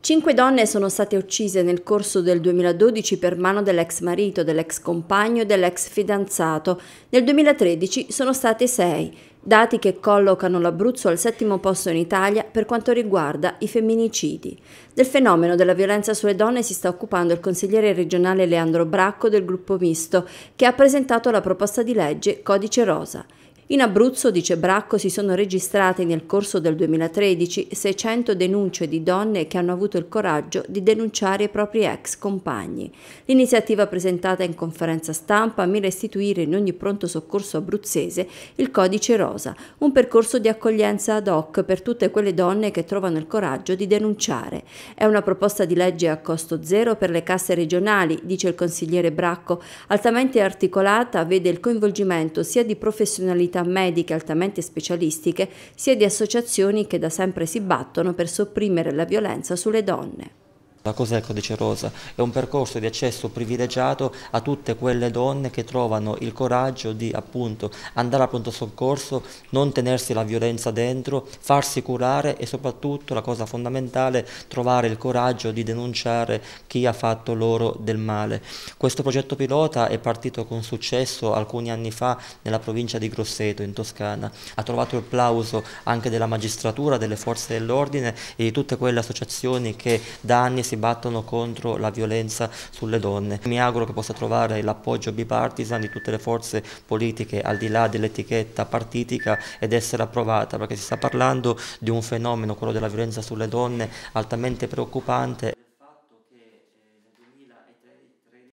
Cinque donne sono state uccise nel corso del 2012 per mano dell'ex marito, dell'ex compagno e dell'ex fidanzato. Nel 2013 sono state sei, dati che collocano l'Abruzzo al settimo posto in Italia per quanto riguarda i femminicidi. Del fenomeno della violenza sulle donne si sta occupando il consigliere regionale Leandro Bracco del gruppo misto, che ha presentato la proposta di legge Codice Rosa. In Abruzzo, dice Bracco, si sono registrate nel corso del 2013 600 denunce di donne che hanno avuto il coraggio di denunciare i propri ex compagni. L'iniziativa presentata in conferenza stampa mira a istituire in ogni pronto soccorso abruzzese il Codice Rosa, un percorso di accoglienza ad hoc per tutte quelle donne che trovano il coraggio di denunciare. È una proposta di legge a costo zero per le casse regionali, dice il consigliere Bracco, altamente articolata, vede il coinvolgimento sia di professionalità attività mediche altamente specialistiche sia di associazioni che da sempre si battono per sopprimere la violenza sulle donne. Ma cos'è il codice rosa? È un percorso di accesso privilegiato a tutte quelle donne che trovano il coraggio di appunto, andare a pronto soccorso, non tenersi la violenza dentro, farsi curare e soprattutto la cosa fondamentale, trovare il coraggio di denunciare chi ha fatto loro del male. Questo progetto pilota è partito con successo alcuni anni fa nella provincia di Grosseto in Toscana. Ha trovato il plauso anche della magistratura, delle forze dell'ordine e di tutte quelle associazioni che da anni si si battono contro la violenza sulle donne. Mi auguro che possa trovare l'appoggio bipartisan di tutte le forze politiche al di là dell'etichetta partitica ed essere approvata perché si sta parlando di un fenomeno, quello della violenza sulle donne, altamente preoccupante.